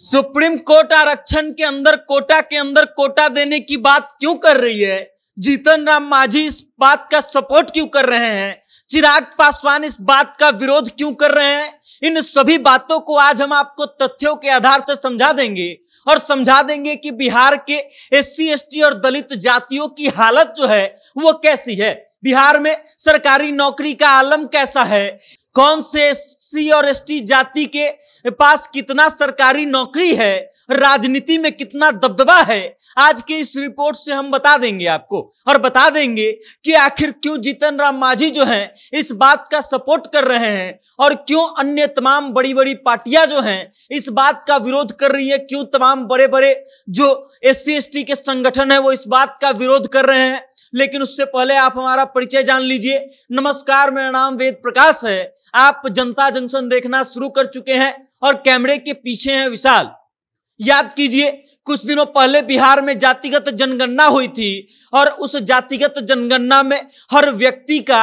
supreme court आरक्षण के अंदर कोटा के अंदर कोटा देने की बात क्यों कर रही है जीतन राम मांझी इस बात का सपोर्ट क्यों कर रहे हैं चिराग पासवान इस बात का विरोध क्यों कर रहे हैं इन सभी बातों को आज हम आपको तथ्यों के आधार से समझा देंगे और समझा देंगे कि बिहार के एस सी और दलित जातियों की हालत जो है वो कैसी है बिहार में सरकारी नौकरी का आलम कैसा है कौन से सी और एस टी जाति के पास कितना सरकारी नौकरी है राजनीति में कितना दबदबा है आज के इस रिपोर्ट से हम बता देंगे आपको और बता देंगे कि आखिर क्यों जीतन राम मांझी जो हैं इस बात का सपोर्ट कर रहे हैं और क्यों अन्य तमाम बड़ी बड़ी पार्टियां जो हैं इस बात का विरोध कर रही है क्यों तमाम बड़े बड़े जो एस सी के संगठन है वो इस बात का विरोध कर रहे हैं लेकिन उससे पहले आप हमारा परिचय जान लीजिए नमस्कार मेरा नाम वेद प्रकाश है आप जनता जंक्शन देखना शुरू कर चुके हैं और कैमरे के पीछे हैं विशाल याद कीजिए कुछ दिनों पहले बिहार में जातिगत जनगणना हुई थी और उस जातिगत जनगणना में हर व्यक्ति का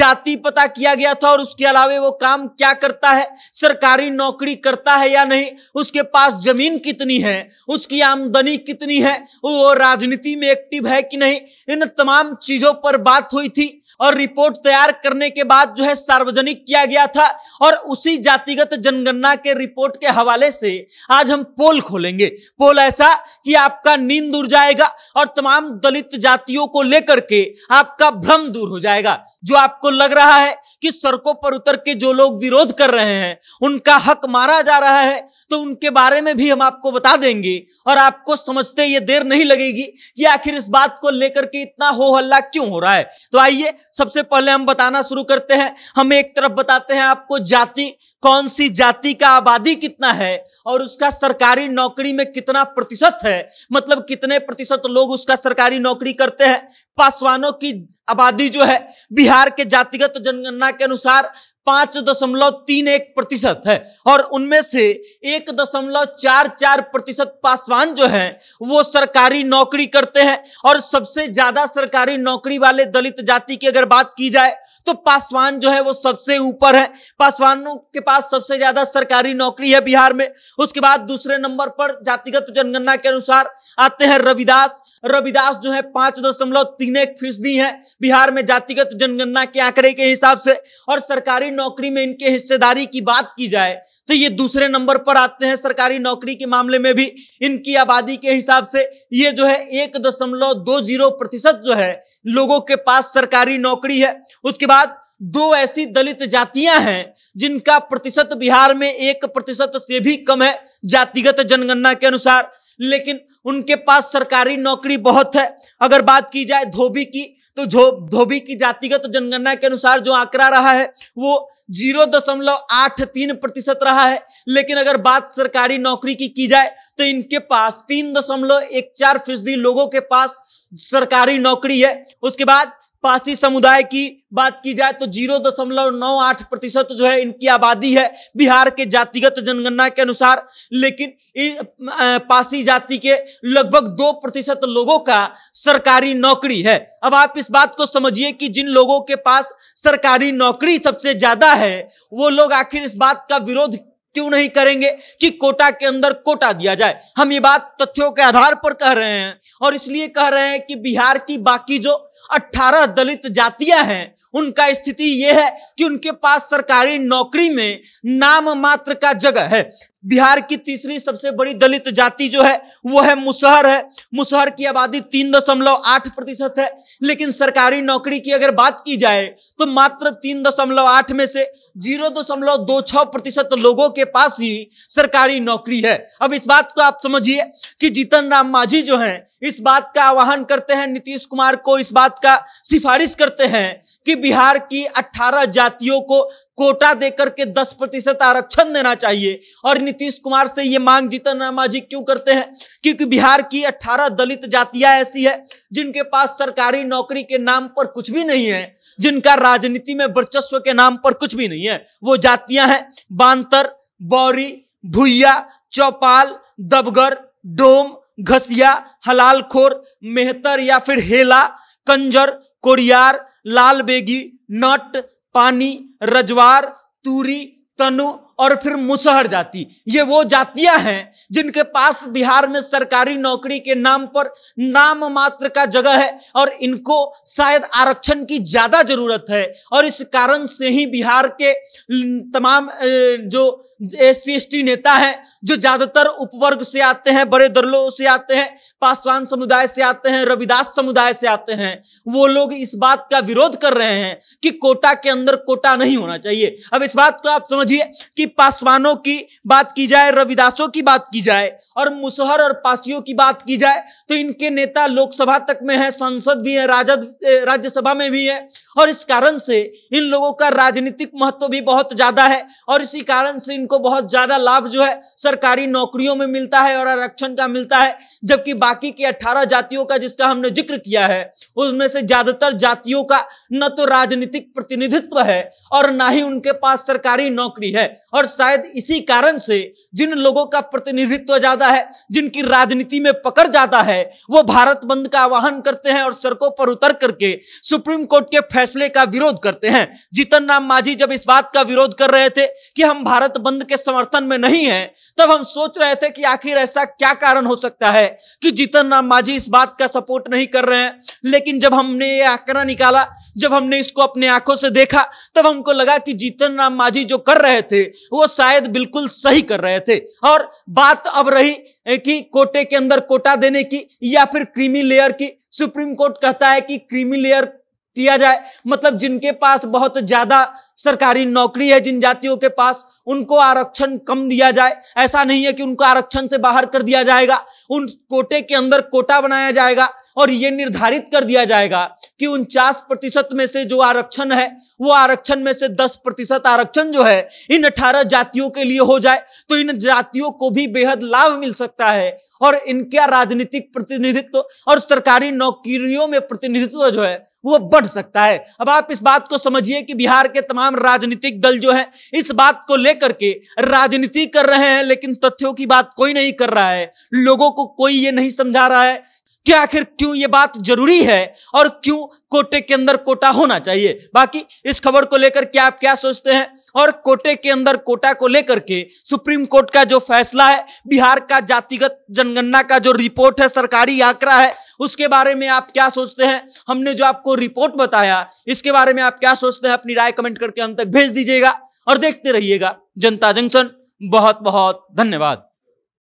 जाति पता किया गया था और उसके अलावा वो काम क्या करता है सरकारी नौकरी करता है या नहीं उसके पास जमीन कितनी है उसकी आमदनी कितनी है वो राजनीति में एक्टिव है कि नहीं इन तमाम चीजों पर बात हुई थी और रिपोर्ट तैयार करने के बाद जो है सार्वजनिक किया गया था और उसी जातिगत जनगणना के रिपोर्ट के हवाले से आज हम पोल खोलेंगे पोल ऐसा कि आपका नींद उड़ जाएगा और तमाम दलित जातियों को लेकर के आपका भ्रम दूर हो जाएगा जो आपको लग रहा है कि सड़कों पर उतर के जो लोग विरोध कर रहे हैं उनका हक मारा जा रहा है तो उनके बारे में भी हम आपको बता देंगे और आपको समझते ये देर नहीं लगेगी कि आखिर इस बात को लेकर के इतना हो हल्ला क्यों हो रहा है तो आइए सबसे पहले हम बताना शुरू करते हैं हम एक तरफ बताते हैं आपको जाति कौन सी जाति का आबादी कितना है और उसका सरकारी नौकरी में कितना प्रतिशत है मतलब कितने प्रतिशत लोग उसका सरकारी नौकरी करते हैं पासवानों की आबादी जो है बिहार के जातिगत जनगणना के अनुसार पांच दशमलव तीन एक प्रतिशत है और उनमें से एक दशमलव चार चार प्रतिशत पासवान जो हैं वो सरकारी नौकरी करते हैं और सबसे ज्यादा सरकारी नौकरी वाले दलित जाति की अगर बात की जाए तो पासवान जो है वो सबसे ऊपर है पासवानों के पास सबसे ज्यादा सरकारी नौकरी है बिहार में उसके बाद दूसरे नंबर पर जातिगत जनगणना के अनुसार आते हैं रविदास रविदास जो है पांच दशमलव तीन एक फीसदी है बिहार में जातिगत जनगणना के आंकड़े के हिसाब से और सरकारी नौकरी में इनके हिस्सेदारी की बात की जाए तो ये दूसरे नंबर पर आते हैं सरकारी नौकरी के मामले में भी इनकी आबादी के हिसाब से ये जो है एक दशमलव दो जीरो प्रतिशत जो है लोगों के पास सरकारी नौकरी है उसके बाद दो ऐसी दलित जातियां हैं जिनका प्रतिशत बिहार में एक प्रतिशत से भी कम है जातिगत जनगणना के अनुसार लेकिन उनके पास सरकारी नौकरी बहुत है अगर बात की जाए धोबी की तो जो धोबी की जातिगत तो जनगणना के अनुसार जो आंकड़ा रहा है वो जीरो दशमलव आठ तीन प्रतिशत रहा है लेकिन अगर बात सरकारी नौकरी की की जाए तो इनके पास तीन दशमलव एक चार फीसदी लोगों के पास सरकारी नौकरी है उसके बाद पासी समुदाय की बात की जाए तो जीरो दशमलव नौ आठ प्रतिशत जो है इनकी आबादी है बिहार के जातिगत जनगणना के अनुसार लेकिन इन पासी जाति के लगभग दो प्रतिशत लोगों का सरकारी नौकरी है अब आप इस बात को समझिए कि जिन लोगों के पास सरकारी नौकरी सबसे ज्यादा है वो लोग आखिर इस बात का विरोध क्यों नहीं करेंगे कि कोटा के अंदर कोटा दिया जाए हम ये बात तथ्यों के आधार पर कह रहे हैं और इसलिए कह रहे हैं कि बिहार की बाकी जो अट्ठारह दलित जातियां हैं उनका स्थिति यह है कि उनके पास सरकारी नौकरी में नाम मात्र का जगह है बिहार की तीसरी सबसे बड़ी दलित जाति जो है वो है मुसहर है मुसहर की आबादी तीन दशमलव आठ प्रतिशत है लेकिन सरकारी नौकरी की अगर बात की जाए तो मात्र तीन दशमलव आठ में से जीरो दशमलव दो छः प्रतिशत लोगों के पास ही सरकारी नौकरी है अब इस बात को आप समझिए कि जीतन राम मांझी जो हैं इस बात का आह्वान करते हैं नीतीश कुमार को इस बात का सिफारिश करते हैं कि बिहार की 18 जातियों को कोटा देकर के 10 प्रतिशत आरक्षण देना चाहिए और नीतीश कुमार से ये मांग जीतन रामा जी क्यों करते हैं क्योंकि बिहार की 18 दलित जातियां ऐसी है जिनके पास सरकारी नौकरी के नाम पर कुछ भी नहीं है जिनका राजनीति में वर्चस्व के नाम पर कुछ भी नहीं है वो जातियां हैं बांतर बौरी भुइया चौपाल दबगर डोम घसिया हलालखोर मेहतर या फिर हेला कंजर कोरियार लाल बेगी नट पानी रजवार तूरी तनु और फिर मुसहर जाति ये वो जातियां हैं जिनके पास बिहार में सरकारी नौकरी के नाम पर नाम मात्र का जगह है और इनको शायद आरक्षण की ज़्यादा जरूरत है और इस कारण से ही बिहार के तमाम जो एस सी नेता हैं जो ज़्यादातर उपवर्ग से आते हैं बड़े दलों से आते हैं पासवान समुदाय से आते हैं रविदास समुदाय से आते हैं वो लोग इस बात का विरोध कर रहे हैं कि कोटा के अंदर कोटा नहीं होना चाहिए अब इस बात को आप समझिए कि पासवानों की बात की जाए रविदासों की बात की जाए और मुसहर और पासियों की बात की जाए तो इनके नेता लोकसभा तक में है संसद भी है राजद राज्यसभा में भी है और इस कारण से इन लोगों का राजनीतिक महत्व भी बहुत ज्यादा है और इसी कारण से इनको बहुत ज्यादा लाभ जो है सरकारी नौकरियों में मिलता है और आरक्षण का मिलता है जबकि बाकी की अट्ठारह जातियों का जिसका हमने जिक्र किया है उसमें से ज्यादातर जातियों का न तो राजनीतिक प्रतिनिधित्व है और ना ही उनके पास सरकारी नौकरी है और शायद इसी कारण से जिन लोगों का प्रतिनिधित्व ज्यादा है जिनकी राजनीति में पकड़ ज्यादा है वो भारत बंद का आह्वान करते हैं और सड़कों पर उतर करके सुप्रीम कोर्ट के फैसले का विरोध करते हैं जीतन राम मांझी जब इस बात का विरोध कर रहे थे कि हम भारत बंद के समर्थन में नहीं है तब हम सोच रहे थे कि आखिर ऐसा क्या कारण हो सकता है कि जीतन राम मांझी इस बात का सपोर्ट नहीं कर रहे हैं लेकिन जब हमने ये आंकड़ा निकाला जब हमने इसको अपने आंखों से देखा तब हमको लगा कि जीतन राम मांझी जो कर रहे थे वो शायद बिल्कुल सही कर रहे थे और बात अब रही कि कोटे के अंदर कोटा देने की या फिर क्रीमी लेयर की सुप्रीम कोर्ट कहता है कि क्रीमी लेयर किया जाए मतलब जिनके पास बहुत ज्यादा सरकारी नौकरी है जिन जातियों के पास उनको आरक्षण कम दिया जाए ऐसा नहीं है कि उनको आरक्षण से बाहर कर दिया जाएगा उन कोटे के अंदर कोटा बनाया जाएगा और ये निर्धारित कर दिया जाएगा कि उनचास प्रतिशत में से जो आरक्षण है वो आरक्षण में से दस प्रतिशत आरक्षण जो है इन अठारह जातियों के लिए हो जाए तो इन जातियों को भी बेहद लाभ मिल सकता है और इनका राजनीतिक प्रतिनिधित्व और सरकारी नौकरियों में प्रतिनिधित्व जो है वो बढ़ सकता है अब आप इस बात को समझिए कि बिहार के तमाम राजनीतिक दल जो है इस बात को लेकर के राजनीति कर रहे हैं लेकिन तथ्यों की बात कोई नहीं कर रहा है लोगों को कोई ये नहीं समझा रहा है कि आखिर क्यों ये बात जरूरी है और क्यों कोटे के अंदर कोटा होना चाहिए बाकी इस खबर को लेकर क्या आप क्या सोचते हैं और कोटे के अंदर कोटा को लेकर के सुप्रीम कोर्ट का जो फैसला है बिहार का जातिगत जनगणना का जो रिपोर्ट है सरकारी आंकड़ा है उसके बारे में आप क्या सोचते हैं हमने जो आपको रिपोर्ट बताया इसके बारे में आप क्या सोचते हैं अपनी राय कमेंट करके हम तक भेज दीजिएगा और देखते रहिएगा जनता जंक्शन बहुत बहुत धन्यवाद